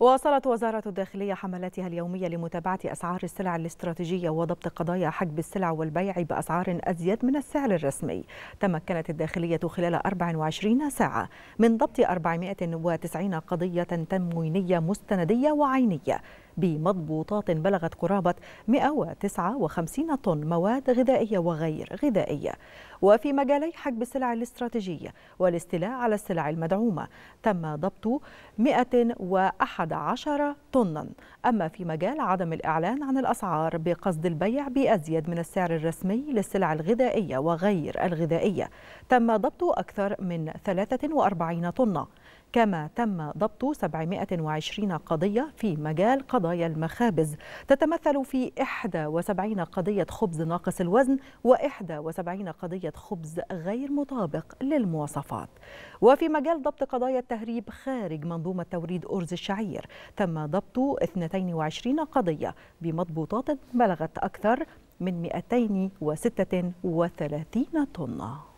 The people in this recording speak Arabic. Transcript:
واصلت وزارة الداخلية حملاتها اليومية لمتابعة أسعار السلع الاستراتيجية وضبط قضايا حجب السلع والبيع بأسعار أزيد من السعر الرسمي تمكنت الداخلية خلال 24 ساعة من ضبط 490 قضية تموينية مستندية وعينية بمضبوطات بلغت قرابة 159 طن مواد غذائية وغير غذائية وفي مجالي حجب السلع الاستراتيجية والاستيلاء على السلع المدعومة تم ضبط 101 11 طنا أما في مجال عدم الإعلان عن الأسعار بقصد البيع بأزيد من السعر الرسمي للسلع الغذائية وغير الغذائية تم ضبط أكثر من 43 طنًا. كما تم ضبط 720 قضية في مجال قضايا المخابز تتمثل في 71 قضية خبز ناقص الوزن و71 قضية خبز غير مطابق للمواصفات وفي مجال ضبط قضايا التهريب خارج منظومة توريد أرز الشعير تم ضبط 22 قضية بمضبوطات بلغت أكثر من 236 طنه